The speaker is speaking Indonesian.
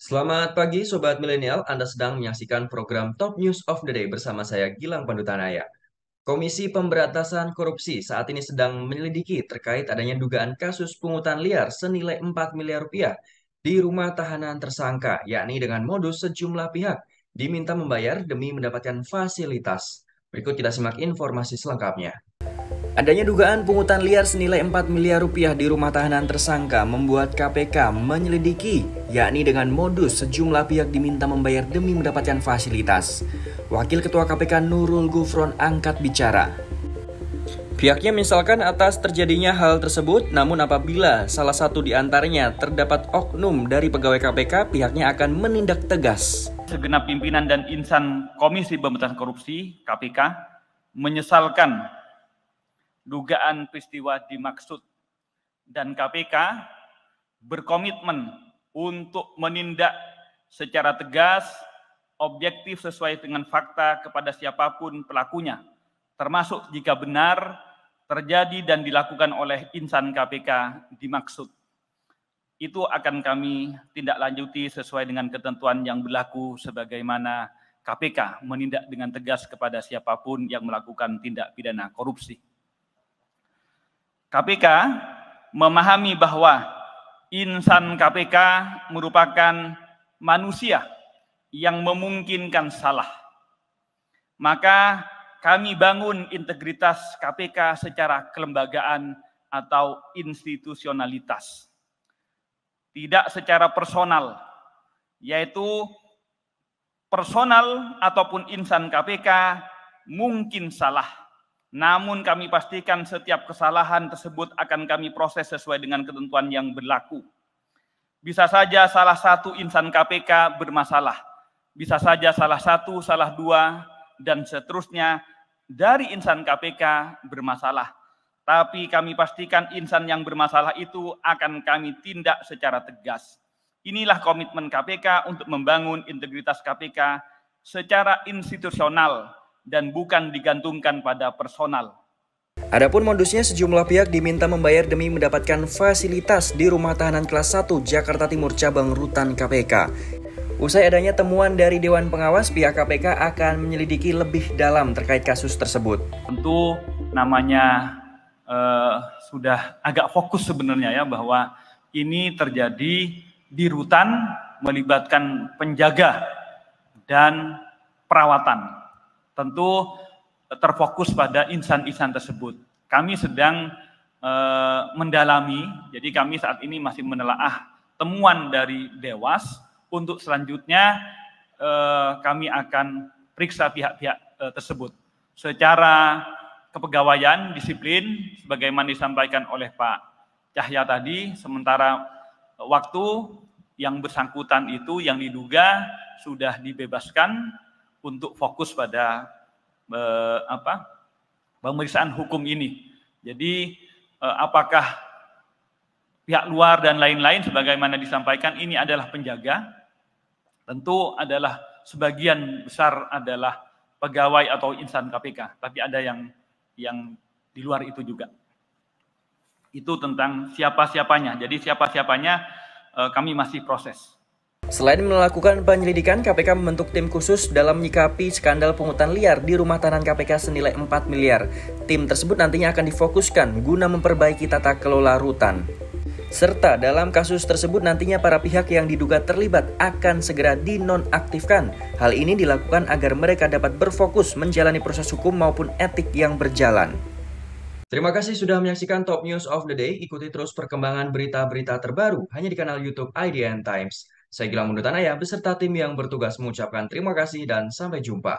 Selamat pagi Sobat Milenial, Anda sedang menyaksikan program Top News of the Day bersama saya Gilang Pandutanaya. Komisi Pemberantasan Korupsi saat ini sedang menyelidiki terkait adanya dugaan kasus pungutan liar senilai 4 miliar rupiah di rumah tahanan tersangka, yakni dengan modus sejumlah pihak diminta membayar demi mendapatkan fasilitas. Berikut kita simak informasi selengkapnya. Adanya dugaan pungutan liar senilai 4 miliar rupiah di rumah tahanan tersangka membuat KPK menyelidiki, yakni dengan modus sejumlah pihak diminta membayar demi mendapatkan fasilitas. Wakil Ketua KPK Nurul Gufron angkat bicara. Pihaknya misalkan atas terjadinya hal tersebut, namun apabila salah satu di antaranya terdapat oknum dari pegawai KPK, pihaknya akan menindak tegas. Segenap pimpinan dan insan Komisi Pemberantasan Korupsi (KPK) menyesalkan dugaan peristiwa dimaksud dan KPK berkomitmen untuk menindak secara tegas, objektif sesuai dengan fakta kepada siapapun pelakunya, termasuk jika benar terjadi dan dilakukan oleh insan KPK dimaksud. Itu akan kami tindak lanjuti sesuai dengan ketentuan yang berlaku sebagaimana KPK menindak dengan tegas kepada siapapun yang melakukan tindak pidana korupsi. KPK memahami bahwa insan KPK merupakan manusia yang memungkinkan salah. Maka kami bangun integritas KPK secara kelembagaan atau institusionalitas. Tidak secara personal, yaitu personal ataupun insan KPK mungkin salah namun kami pastikan setiap kesalahan tersebut akan kami proses sesuai dengan ketentuan yang berlaku. Bisa saja salah satu insan KPK bermasalah. Bisa saja salah satu, salah dua, dan seterusnya dari insan KPK bermasalah. Tapi kami pastikan insan yang bermasalah itu akan kami tindak secara tegas. Inilah komitmen KPK untuk membangun integritas KPK secara institusional dan bukan digantungkan pada personal. Adapun modusnya sejumlah pihak diminta membayar demi mendapatkan fasilitas di rumah tahanan kelas 1 Jakarta Timur cabang Rutan KPK. Usai adanya temuan dari Dewan Pengawas, pihak KPK akan menyelidiki lebih dalam terkait kasus tersebut. Tentu namanya eh, sudah agak fokus sebenarnya ya bahwa ini terjadi di rutan melibatkan penjaga dan perawatan tentu eh, terfokus pada insan-insan tersebut. Kami sedang eh, mendalami, jadi kami saat ini masih menelaah temuan dari Dewas untuk selanjutnya eh, kami akan periksa pihak-pihak tersebut. Secara kepegawaian, disiplin, sebagaimana disampaikan oleh Pak Cahya tadi, sementara waktu yang bersangkutan itu yang diduga sudah dibebaskan untuk fokus pada eh, apa pemeriksaan hukum ini. Jadi eh, apakah pihak luar dan lain-lain sebagaimana disampaikan ini adalah penjaga tentu adalah sebagian besar adalah pegawai atau insan KPK, tapi ada yang yang di luar itu juga. Itu tentang siapa-siapanya. Jadi siapa-siapanya eh, kami masih proses. Selain melakukan penyelidikan, KPK membentuk tim khusus dalam menyikapi skandal pungutan liar di rumah tahanan KPK senilai 4 miliar. Tim tersebut nantinya akan difokuskan guna memperbaiki tata kelola rutan. Serta dalam kasus tersebut nantinya para pihak yang diduga terlibat akan segera dinonaktifkan. Hal ini dilakukan agar mereka dapat berfokus menjalani proses hukum maupun etik yang berjalan. Terima kasih sudah menyaksikan Top News of the Day. Ikuti terus perkembangan berita-berita terbaru hanya di kanal YouTube IDN Times. Saya Gilang Mundur Tanaya, beserta tim yang bertugas mengucapkan terima kasih dan sampai jumpa.